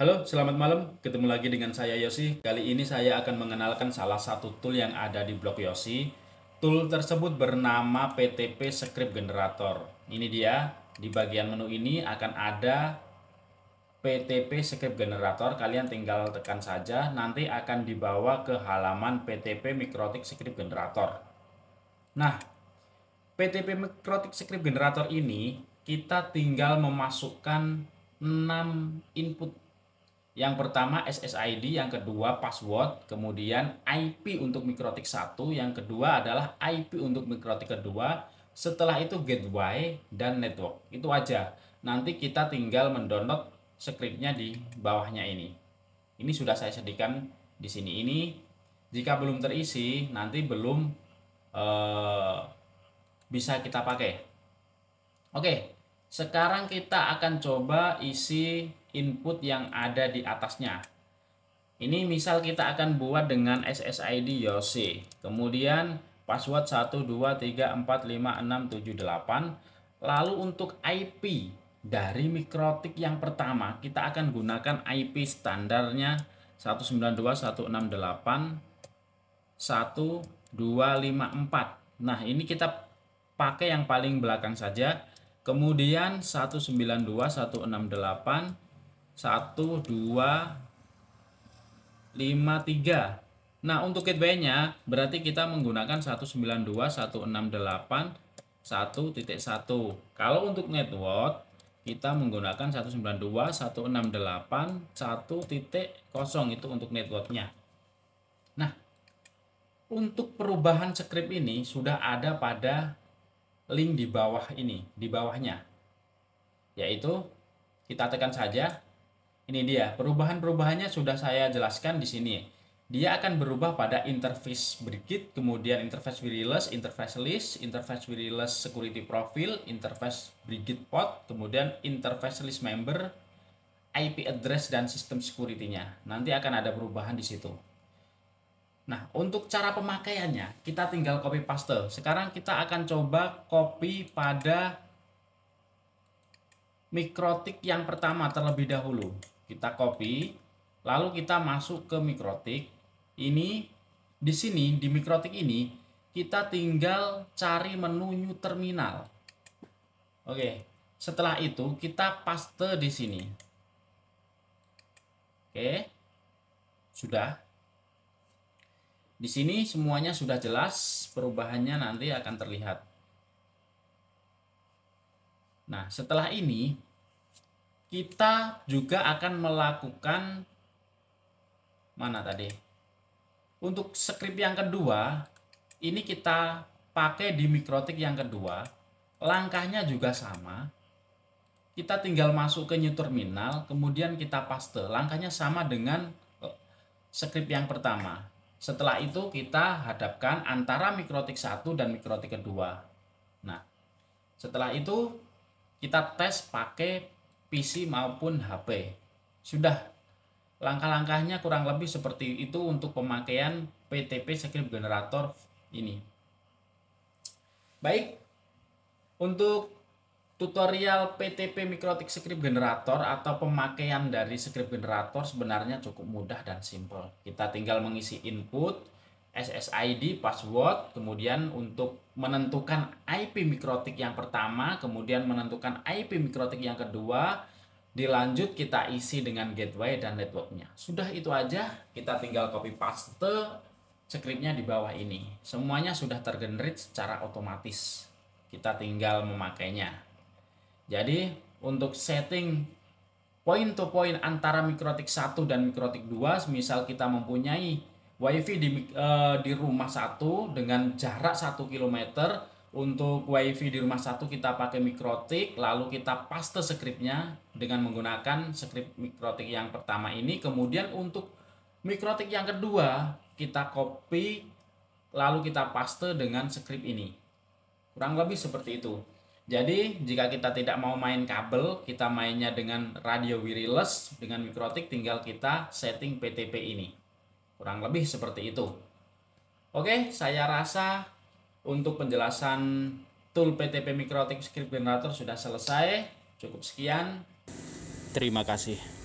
Halo, selamat malam. Ketemu lagi dengan saya Yosi. Kali ini saya akan mengenalkan salah satu tool yang ada di blog Yosi. Tool tersebut bernama PTP Script Generator. Ini dia, di bagian menu ini akan ada PTP Script Generator. Kalian tinggal tekan saja, nanti akan dibawa ke halaman PTP Mikrotik Script Generator. Nah, PTP Mikrotik Script Generator ini kita tinggal memasukkan 6 input yang pertama SSID, yang kedua password, kemudian IP untuk mikrotik 1, yang kedua adalah IP untuk mikrotik kedua, setelah itu gateway dan network. Itu aja. Nanti kita tinggal mendownload scriptnya di bawahnya ini. Ini sudah saya sediakan di sini ini. Jika belum terisi, nanti belum eh, bisa kita pakai. Oke, sekarang kita akan coba isi input yang ada di atasnya. Ini misal kita akan buat dengan SSID Yose, Kemudian password 12345678. Lalu untuk IP dari mikrotik yang pertama kita akan gunakan IP standarnya 192.168.1254. Nah, ini kita pakai yang paling belakang saja. Kemudian 192.168 1, 2, 5, 3. Nah, untuk gateway-nya berarti kita menggunakan 192, 168, 1.1. Kalau untuk network, kita menggunakan 192, 168, 1.0 itu untuk networknya. Nah, untuk perubahan script ini sudah ada pada link di bawah ini, di bawahnya. Yaitu kita tekan saja ini dia, perubahan-perubahannya sudah saya jelaskan di sini. Dia akan berubah pada interface bridget, kemudian interface wireless, interface list, interface wireless security profile, interface bridget pod, kemudian interface list member, IP address dan sistem security-nya. Nanti akan ada perubahan di situ. Nah, untuk cara pemakaiannya, kita tinggal copy paste. Sekarang kita akan coba copy pada mikrotik yang pertama terlebih dahulu. Kita copy, lalu kita masuk ke mikrotik. Ini di sini di mikrotik ini kita tinggal cari menu new terminal. Oke, setelah itu kita paste di sini. Oke. Sudah. Di sini semuanya sudah jelas, perubahannya nanti akan terlihat. Nah, setelah ini kita juga akan melakukan mana tadi? Untuk skrip yang kedua, ini kita pakai di mikrotik yang kedua. Langkahnya juga sama. Kita tinggal masuk ke new terminal, kemudian kita paste. Langkahnya sama dengan eh, skrip yang pertama. Setelah itu kita hadapkan antara mikrotik 1 dan mikrotik kedua. Nah, setelah itu kita tes pakai PC maupun HP. Sudah langkah-langkahnya kurang lebih seperti itu untuk pemakaian PTP script generator ini. Baik, untuk tutorial PTP Mikrotik Script Generator atau pemakaian dari script generator sebenarnya cukup mudah dan simple. Kita tinggal mengisi input, SSID password, kemudian untuk menentukan IP mikrotik yang pertama, kemudian menentukan IP mikrotik yang kedua, dilanjut kita isi dengan gateway dan networknya. Sudah itu aja, kita tinggal copy paste scriptnya di bawah ini. Semuanya sudah tergenerate secara otomatis. Kita tinggal memakainya. Jadi untuk setting point to point antara mikrotik 1 dan mikrotik 2, misal kita mempunyai wifi di uh, di rumah satu dengan jarak satu kilometer untuk wifi di rumah satu kita pakai mikrotik lalu kita paste scriptnya dengan menggunakan script mikrotik yang pertama ini kemudian untuk mikrotik yang kedua kita copy lalu kita paste dengan script ini kurang lebih seperti itu jadi jika kita tidak mau main kabel kita mainnya dengan radio wireless dengan mikrotik tinggal kita setting PTP ini Kurang lebih seperti itu. Oke, saya rasa untuk penjelasan tool PTP Mikrotik Script Generator sudah selesai. Cukup sekian. Terima kasih.